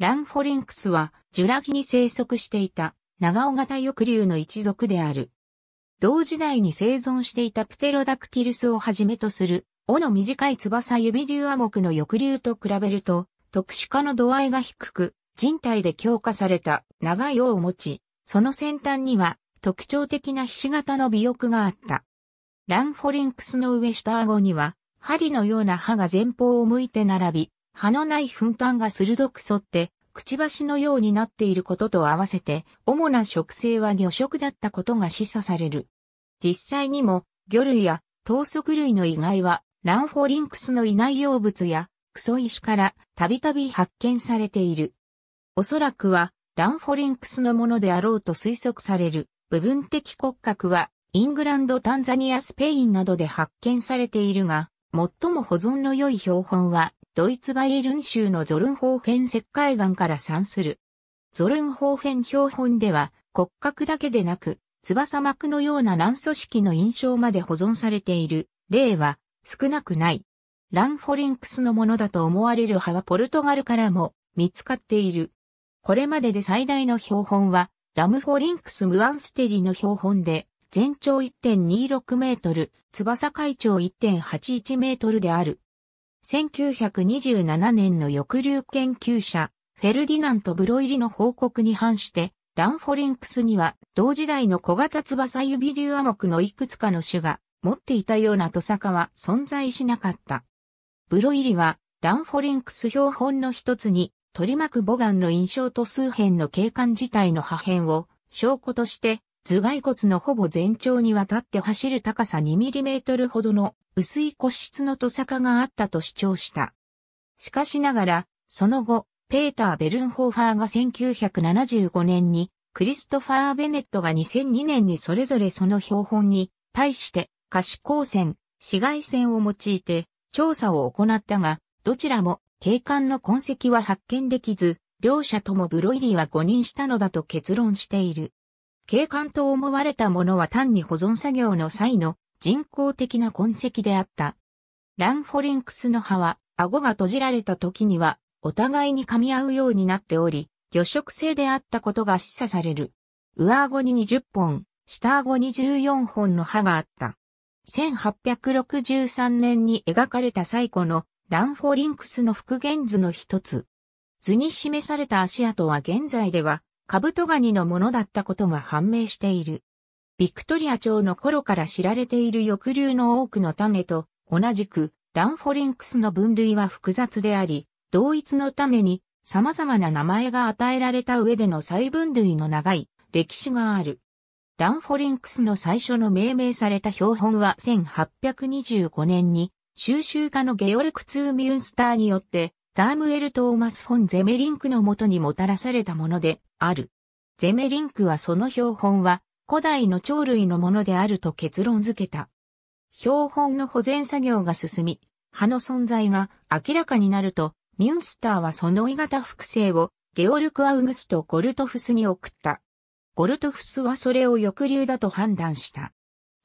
ランフォリンクスは、ジュラギに生息していた、長尾型翼竜の一族である。同時代に生存していたプテロダクティルスをはじめとする、尾の短い翼指竜亜目の翼竜と比べると、特殊化の度合いが低く、人体で強化された長い尾を持ち、その先端には特徴的な菱形の尾翼があった。ランフォリンクスの上下顎には、針のような歯が前方を向いて並び、葉のない粉端が鋭く沿って、くちばしのようになっていることと合わせて、主な植生は魚食だったことが示唆される。実際にも、魚類や等足類の遺骸は、ランフォリンクスのいない用物や、クソ石からたびたび発見されている。おそらくは、ランフォリンクスのものであろうと推測される部分的骨格は、イングランド、タンザニア、スペインなどで発見されているが、最も保存の良い標本は、ドイツバイエルン州のゾルンホーフェン石灰岩から産する。ゾルンホーフェン標本では骨格だけでなく、翼膜のような卵組織の印象まで保存されている例は少なくない。ランフォリンクスのものだと思われる葉はポルトガルからも見つかっている。これまでで最大の標本はラムフォリンクスムアンステリの標本で全長1.26メートル、翼海長1.81メートルである。1927年の抑留研究者、フェルディナント・ブロイリの報告に反して、ランフォリンクスには同時代の小型翼指流亜目のいくつかの種が持っていたようなトサカは存在しなかった。ブロイリはランフォリンクス標本の一つに取り巻く母岩の印象と数辺の景観自体の破片を証拠として頭蓋骨のほぼ全長にわたって走る高さ 2mm ほどの薄い骨質のトサがあったと主張した。しかしながら、その後、ペーター・ベルンホーファーが1975年に、クリストファー・ベネットが2002年にそれぞれその標本に対して可視光線、紫外線を用いて調査を行ったが、どちらも景観の痕跡は発見できず、両者ともブロイリーは誤認したのだと結論している。景観と思われたものは単に保存作業の際の人工的な痕跡であった。ランフォリンクスの歯は、顎が閉じられた時には、お互いに噛み合うようになっており、魚食性であったことが示唆される。上顎に20本、下顎に14本の歯があった。1863年に描かれた最古のランフォリンクスの復元図の一つ。図に示された足跡は現在ではカブトガニのものだったことが判明している。ビクトリア朝の頃から知られている翼竜の多くの種と同じくランフォリンクスの分類は複雑であり、同一の種に様々な名前が与えられた上での再分類の長い歴史がある。ランフォリンクスの最初の命名された標本は1825年に収集家のゲオルクツー・ミュンスターによってサームエル・トーマス・フォン・ゼメリンクのもとにもたらされたものである。ゼメリンクはその標本は古代の鳥類のものであると結論付けた。標本の保全作業が進み、葉の存在が明らかになると、ミュンスターはその鋳型複製をゲオルク・アウグスト・ゴルトフスに送った。ゴルトフスはそれを抑留だと判断した。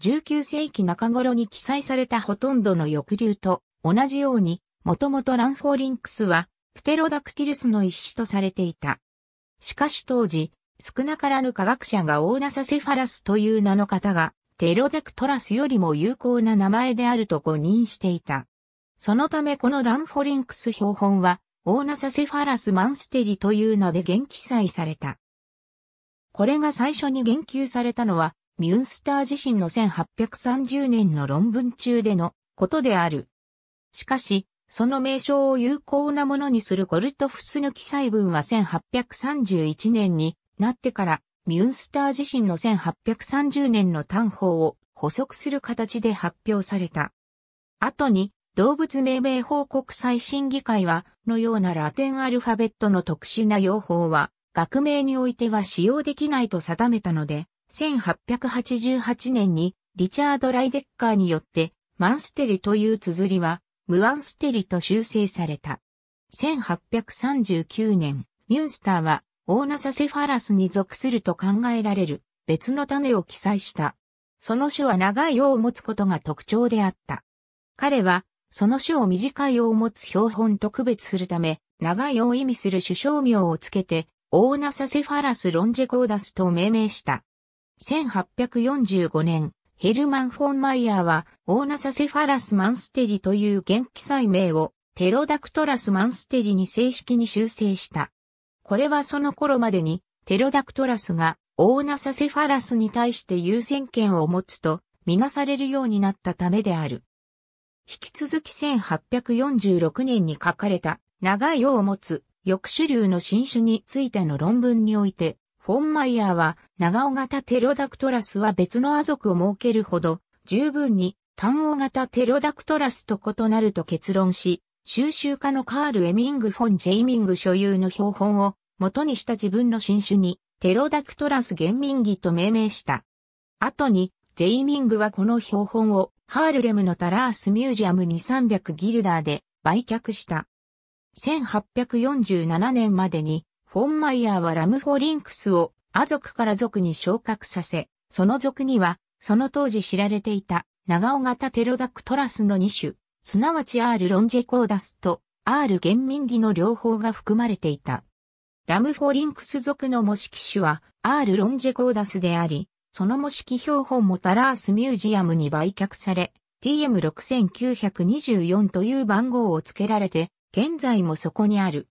19世紀中頃に記載されたほとんどの抑留と同じようにもともとランフォーリンクスは、プテロダクティルスの一種とされていた。しかし当時、少なからぬ科学者がオーナサセファラスという名の方が、テロダクトラスよりも有効な名前であると誤認していた。そのためこのランフォリンクス標本は、オーナサセファラスマンステリという名で元記載された。これが最初に言及されたのは、ミュンスター自身の1830年の論文中でのことである。しかし、その名称を有効なものにするゴルトフスヌき細文は1831年になってからミュンスター自身の1830年の単法を補足する形で発表された。後に動物命名法国際審議会はのようなラテンアルファベットの特殊な用法は学名においては使用できないと定めたので1888年にリチャード・ライデッカーによってマンステリという綴りはムアンステリと修正された。1839年、ミュンスターはオーナサセファラスに属すると考えられる別の種を記載した。その種は長い葉を持つことが特徴であった。彼は、その種を短い葉を持つ標本と区別するため、長い葉を意味する首相名をつけて、オーナサセファラスロンジェコーダスと命名した。1845年、ヘルマン・フォンマイヤーは、オーナサセファラス・マンステリという元気祭名を、テロダクトラス・マンステリに正式に修正した。これはその頃までに、テロダクトラスが、オーナサセファラスに対して優先権を持つと、みなされるようになったためである。引き続き1846年に書かれた、長い世を持つ、抑種流の新種についての論文において、フォンマイヤーは、長尾型テロダクトラスは別の亜族を設けるほど、十分に単尾型テロダクトラスと異なると結論し、収集家のカール・エミング・フォン・ジェイミング所有の標本を元にした自分の新種にテロダクトラス原民儀と命名した。後に、ジェイミングはこの標本をハールレムのタラースミュージアムに300ギルダーで売却した。1847年までにフォンマイヤーはラムフォリンクスをア族から族に昇格させ、その族には、その当時知られていた長尾型テロダクトラスの2種、すなわち R ロンジェコーダスと R 原民儀の両方が含まれていた。ラムフォリンクス族の模式種は R ロンジェコーダスであり、その模式標本もタラースミュージアムに売却され、TM6924 という番号を付けられて、現在もそこにある。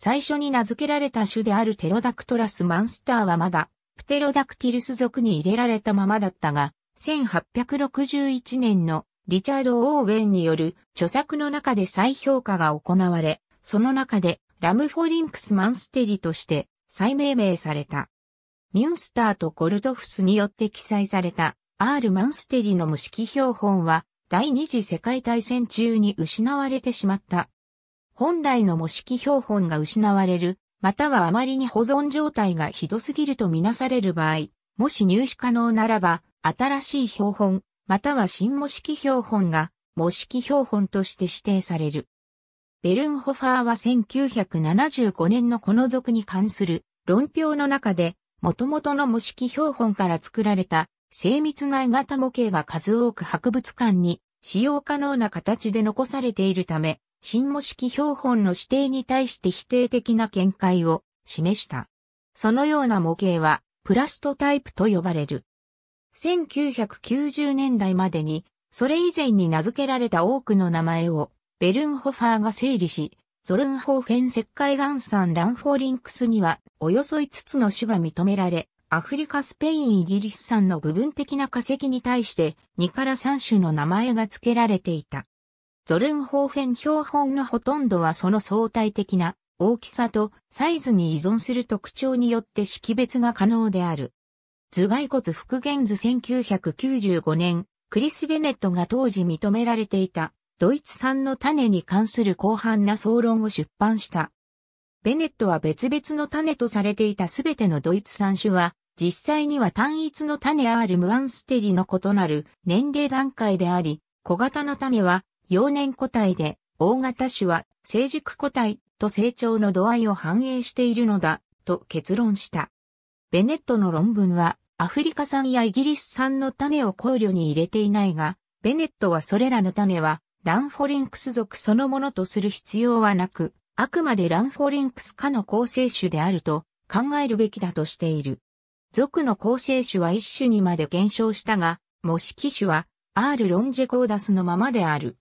最初に名付けられた種であるテロダクトラスマンスターはまだ、プテロダクティルス属に入れられたままだったが、1861年のリチャード・オーウェンによる著作の中で再評価が行われ、その中でラムフォリンクス・マンステリとして再命名された。ミュンスターとゴルドフスによって記載された R マンステリの無式標本は第二次世界大戦中に失われてしまった本来の模式標本が失われる、またはあまりに保存状態がひどすぎるとみなされる場合、もし入手可能ならば、新しい標本、または新模式標本が、模式標本として指定される。ベルンホファーは1975年のこの族に関する論評の中で、元々の模式標本から作られた精密な型模型が数多く博物館に使用可能な形で残されているため、新模式標本の指定に対して否定的な見解を示した。そのような模型はプラストタイプと呼ばれる。1990年代までに、それ以前に名付けられた多くの名前をベルンホファーが整理し、ゾルンホーフェン石灰岩山ランフォーリンクスにはおよそ5つの種が認められ、アフリカスペインイギリス産の部分的な化石に対して2から3種の名前が付けられていた。ゾルンホーフェン標本のほとんどはその相対的な大きさとサイズに依存する特徴によって識別が可能である。頭蓋骨復元図1995年、クリス・ベネットが当時認められていたドイツ産の種に関する広範な総論を出版した。ベネットは別々の種とされていたすべてのドイツ産種は、実際には単一の種あるムアンステリの異なる年齢段階であり、小型の種は幼年個体で、大型種は成熟個体と成長の度合いを反映しているのだ、と結論した。ベネットの論文は、アフリカ産やイギリス産の種を考慮に入れていないが、ベネットはそれらの種は、ランフォリンクス属そのものとする必要はなく、あくまでランフォリンクス科の構成種であると考えるべきだとしている。属の構成種は一種にまで減少したが、模式種は R. ロンジェコーダスのままである。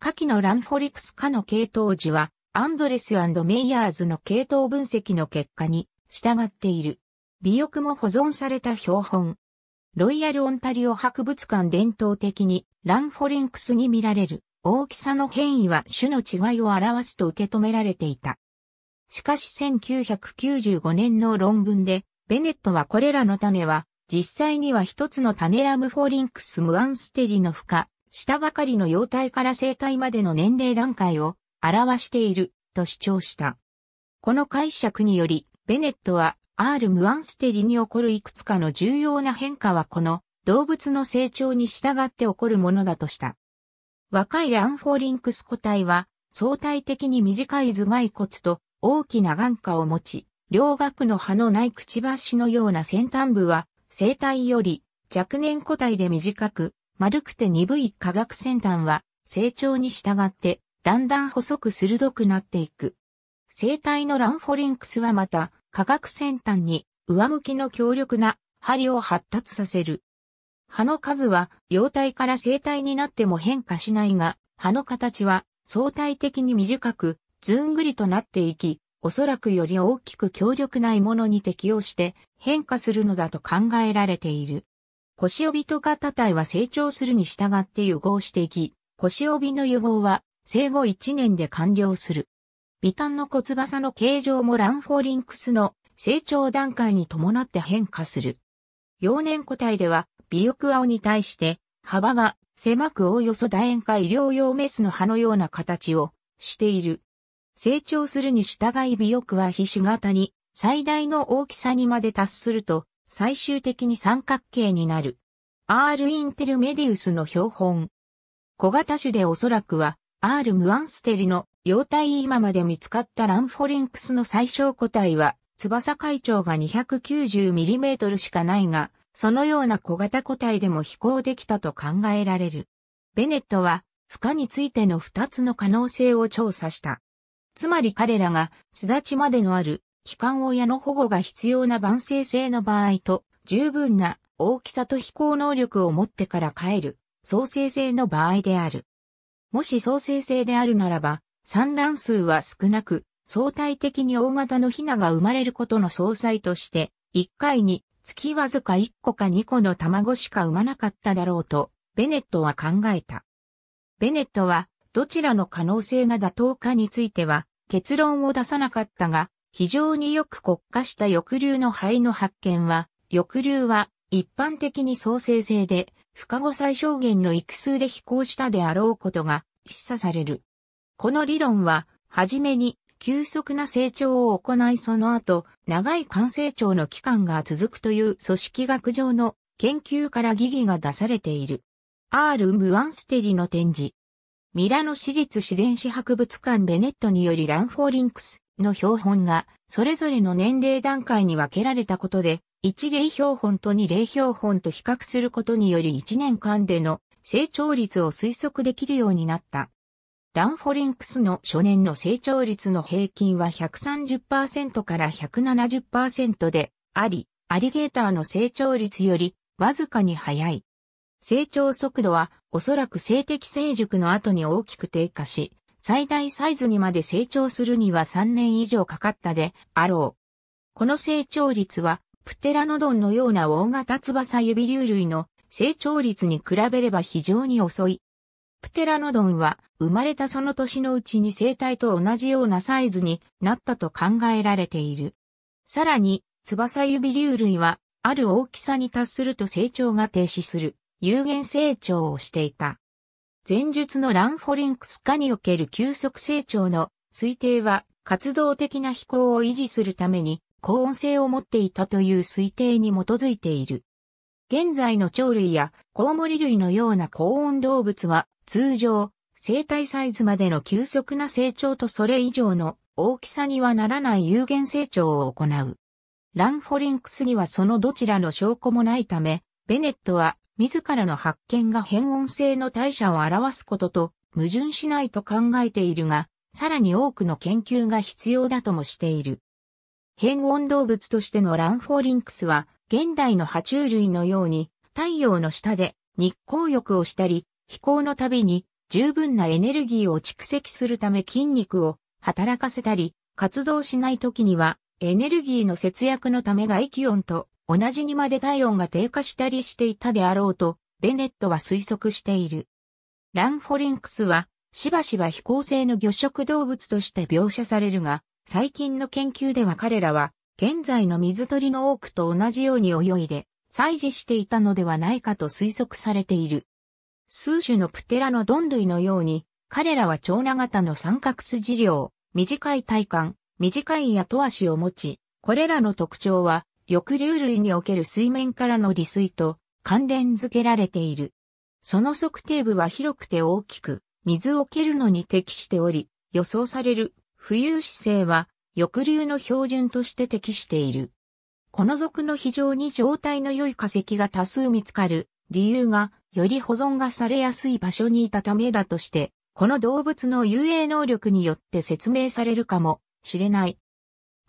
下記のランフォリクス化の系統樹は、アンドレスメイヤーズの系統分析の結果に従っている。尾翼も保存された標本。ロイヤルオンタリオ博物館伝統的にランフォリンクスに見られる大きさの変異は種の違いを表すと受け止められていた。しかし1995年の論文でベネットはこれらの種は実際には一つの種ラムフォリンクスムアンステリの負荷したばかりの幼体から生体までの年齢段階を表していると主張した。この解釈により、ベネットは R ムアンステリに起こるいくつかの重要な変化はこの動物の成長に従って起こるものだとした。若いランフォーリンクス個体は相対的に短い頭蓋骨と大きな眼下を持ち、両顎の葉のないくちばしのような先端部は生体より若年個体で短く、丸くて鈍い化学先端は成長に従ってだんだん細く鋭くなっていく。生体のランフォリンクスはまた化学先端に上向きの強力な針を発達させる。葉の数は葉体から生体になっても変化しないが、葉の形は相対的に短く、ずんぐりとなっていき、おそらくより大きく強力な獲物に適応して変化するのだと考えられている。腰帯と肩体は成長するに従って融合していき、腰帯の融合は生後1年で完了する。微端の骨翼の形状もランフォーリンクスの成長段階に伴って変化する。幼年個体では、尾翼青に対して、幅が狭くおおよそ楕円か医療用メスの葉のような形をしている。成長するに従い尾翼は皮脂型に最大の大きさにまで達すると、最終的に三角形になる。R インテルメディウスの標本。小型種でおそらくは R ムアンステリの幼体今まで見つかったランフォリンクスの最小個体は翼階長が 290mm しかないが、そのような小型個体でも飛行できたと考えられる。ベネットは、負荷についての2つの可能性を調査した。つまり彼らが、巣立ちまでのある機関親の保護が必要な晩成性の場合と、十分な大きさと飛行能力を持ってから帰る、創生性の場合である。もし創生性であるならば、産卵数は少なく、相対的に大型のヒナが生まれることの総裁として、1回に月わずか1個か2個の卵しか産まなかっただろうと、ベネットは考えた。ベネットは、どちらの可能性が妥当かについては、結論を出さなかったが、非常によく国家した翼竜の肺の発見は、翼竜は一般的に創生性で、不可後最小限の育数で飛行したであろうことが示唆される。この理論は、はじめに急速な成長を行いその後、長い完成長の期間が続くという組織学上の研究から疑義が出されている。R. ムアンステリの展示。ミラノ市立自然史博物館ベネットによりランフォーリンクス、の標本が、それぞれの年齢段階に分けられたことで、一例標本と2例標本と比較することにより1年間での成長率を推測できるようになった。ランフォリンクスの初年の成長率の平均は130%から170%であり、アリゲーターの成長率よりわずかに早い。成長速度はおそらく性的成熟の後に大きく低下し、最大サイズにまで成長するには3年以上かかったであろう。この成長率は、プテラノドンのような大型翼指流類の成長率に比べれば非常に遅い。プテラノドンは生まれたその年のうちに生体と同じようなサイズになったと考えられている。さらに、翼指流類はある大きさに達すると成長が停止する有限成長をしていた。前述のランフォリンクス化における急速成長の推定は活動的な飛行を維持するために高音性を持っていたという推定に基づいている。現在の鳥類やコウモリ類のような高温動物は通常生体サイズまでの急速な成長とそれ以上の大きさにはならない有限成長を行う。ランフォリンクスにはそのどちらの証拠もないため、ベネットは自らの発見が変音性の代謝を表すことと矛盾しないと考えているが、さらに多くの研究が必要だともしている。変音動物としてのランフォーリンクスは、現代の爬虫類のように、太陽の下で日光浴をしたり、飛行のたびに十分なエネルギーを蓄積するため筋肉を働かせたり、活動しない時にはエネルギーの節約のため外気温と同じにまで体温が低下したりしていたであろうと、ベネットは推測している。ランフォリンクスは、しばしば飛行性の魚食動物として描写されるが、最近の研究では彼らは、現在の水鳥の多くと同じように泳いで、採示していたのではないかと推測されている。数種のプテラのドン類のように、彼らは長長型の三角筋量、短い体幹、短い後足を持ち、これらの特徴は翼竜類における水面からの利水と関連づけられている。その測定部は広くて大きく、水を蹴るのに適しており、予想される浮遊姿勢は翼竜の標準として適している。この属の非常に状態の良い化石が多数見つかる理由が、より保存がされやすい場所にいたためだとして、この動物の遊泳能力によって説明されるかもしれない。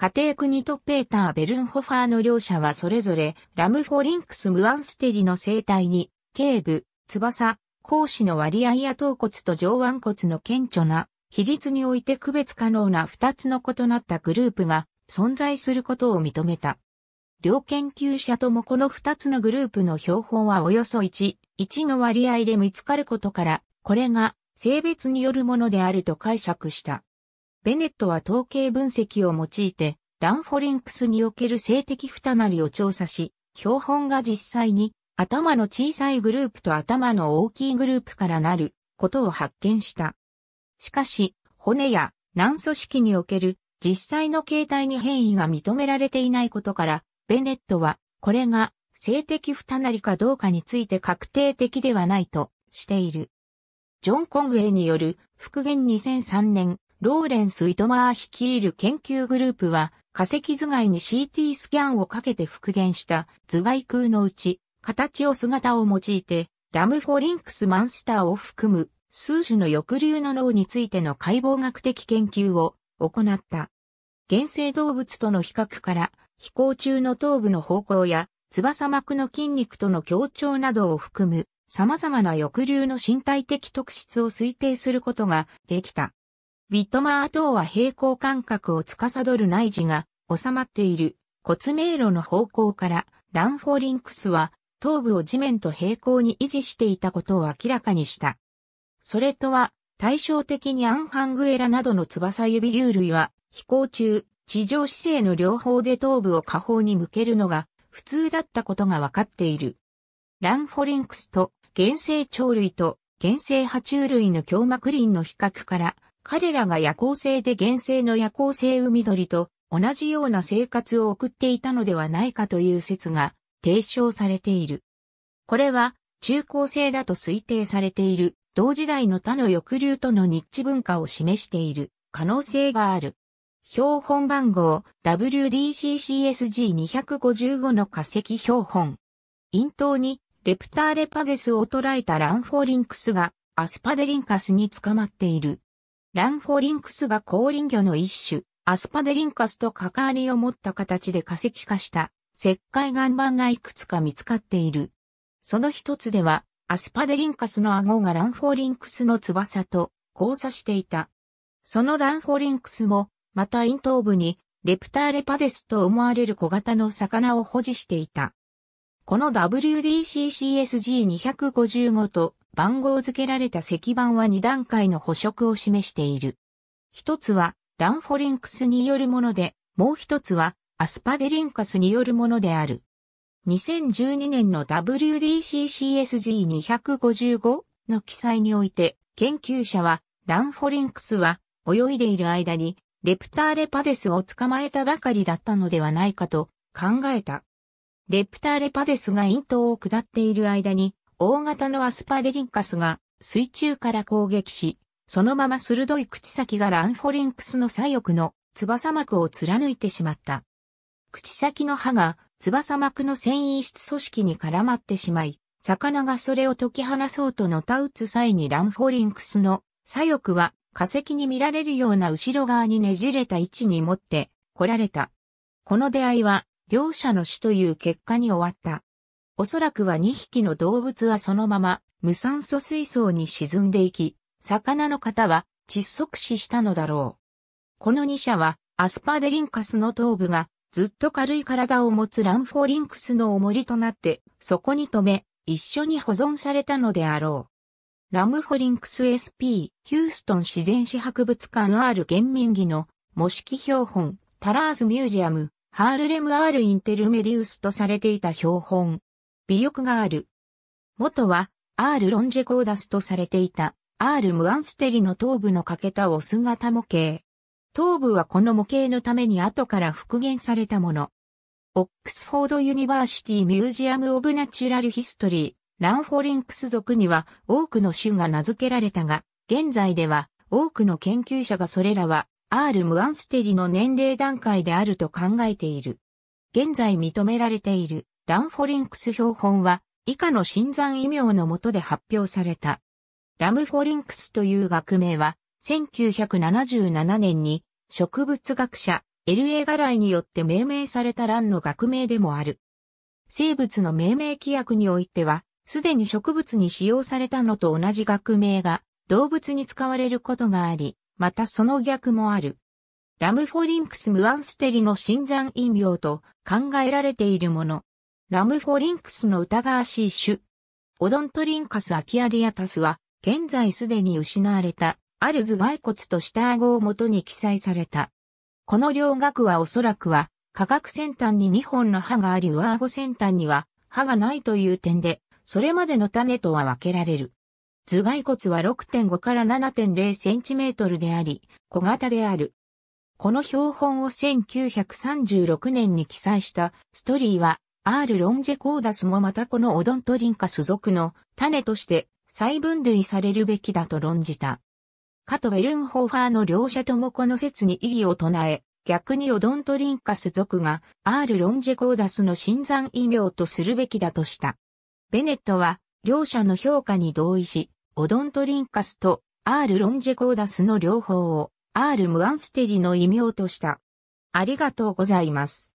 家庭国とペーター・ベルンホファーの両者はそれぞれ、ラムフォリンクス・ムアンステリの生態に、頸部、翼、講師の割合や頭骨と上腕骨の顕著な、比率において区別可能な二つの異なったグループが存在することを認めた。両研究者ともこの二つのグループの標本はおよそ1、1の割合で見つかることから、これが性別によるものであると解釈した。ベネットは統計分析を用いて、ランフォリンクスにおける性的負たなりを調査し、標本が実際に頭の小さいグループと頭の大きいグループからなることを発見した。しかし、骨や軟組織における実際の形態に変異が認められていないことから、ベネットはこれが性的負たなりかどうかについて確定的ではないとしている。ジョン・コンウェイによる復元2003年ローレンス・イトマー率いる研究グループは、化石頭蓋に CT スキャンをかけて復元した頭蓋空のうち、形を姿を用いて、ラムフォリンクス・マンスターを含む数種の抑留の脳についての解剖学的研究を行った。原生動物との比較から飛行中の頭部の方向や翼膜の筋肉との協調などを含む様々な抑留の身体的特質を推定することができた。ビットマー等は平行感覚を司る内耳が収まっている骨迷路の方向からランフォリンクスは頭部を地面と平行に維持していたことを明らかにした。それとは対照的にアンハングエラなどの翼指竜類は飛行中、地上姿勢の両方で頭部を下方に向けるのが普通だったことが分かっている。ランフォリンクスと原生鳥類と原生爬虫類の胸膜輪の比較から彼らが夜行性で原生の夜行性海鳥と同じような生活を送っていたのではないかという説が提唱されている。これは中高生だと推定されている同時代の他の抑留とのニッチ文化を示している可能性がある。標本番号 WDCCSG255 の化石標本。陰頭にレプターレパゲスを捉えたランフォリンクスがアスパデリンカスに捕まっている。ランフォリンクスが高林魚の一種、アスパデリンカスと関わりを持った形で化石化した石灰岩盤がいくつか見つかっている。その一つでは、アスパデリンカスの顎がランフォリンクスの翼と交差していた。そのランフォリンクスも、また咽頭部に、レプターレパデスと思われる小型の魚を保持していた。この WDCCSG255 と番号付けられた石板は2段階の補色を示している。一つはランフォリンクスによるもので、もう一つはアスパデリンカスによるものである。2012年の WDCCSG255 の記載において、研究者は、ランフォリンクスは泳いでいる間に、レプターレパデスを捕まえたばかりだったのではないかと考えた。レプターレパデスが咽頭を下っている間に、大型のアスパデリンカスが水中から攻撃し、そのまま鋭い口先がランフォリンクスの左翼の翼膜を貫いてしまった。口先の歯が翼膜の繊維質組織に絡まってしまい、魚がそれを解き放そうとのた打つ際にランフォリンクスの左翼は化石に見られるような後ろ側にねじれた位置に持って来られた。この出会いは両者の死という結果に終わった。おそらくは2匹の動物はそのまま無酸素水槽に沈んでいき、魚の方は窒息死したのだろう。この2社はアスパデリンカスの頭部がずっと軽い体を持つランフォリンクスの重りとなってそこに止め一緒に保存されたのであろう。ラムフォリンクス SP ヒューストン自然史博物館 R 県民儀の模式標本タラースミュージアムハールレム R インテルメディウスとされていた標本尾翼がある。元は、アール・ロンジェコーダスとされていた、アール・ムアンステリの頭部の欠けたオス型模型。頭部はこの模型のために後から復元されたもの。オックスフォード・ユニバーシティ・ミュージアム・オブ・ナチュラル・ヒストリー、ランフォリンクス族には多くの種が名付けられたが、現在では多くの研究者がそれらは、アール・ムアンステリの年齢段階であると考えている。現在認められているランフォリンクス標本は以下の新山異名のもとで発表された。ラムフォリンクスという学名は1977年に植物学者 LA ガライによって命名された蘭の学名でもある。生物の命名規約においては、すでに植物に使用されたのと同じ学名が動物に使われることがあり、またその逆もある。ラムフォリンクスムアンステリの新山陰名と考えられているもの。ラムフォリンクスの疑わしい種。オドントリンカスアキアリアタスは、現在すでに失われた、アルズ骸骨と下顎をもとに記載された。この両顎はおそらくは、科学先端に2本の歯があり上顎先端には歯がないという点で、それまでの種とは分けられる。頭蓋骨は6.5から7.0センチメートルであり、小型である。この標本を1936年に記載したストリーはアール・ロンジェコーダスもまたこのオドントリンカス属の種として再分類されるべきだと論じた。カとベルンホーファーの両者ともこの説に異議を唱え、逆にオドントリンカス族がアール・ロンジェコーダスの新山異名とするべきだとした。ベネットは両者の評価に同意し、オドントリンカスとアール・ロンジェコーダスの両方をアール・ムアンステリの異名とした。ありがとうございます。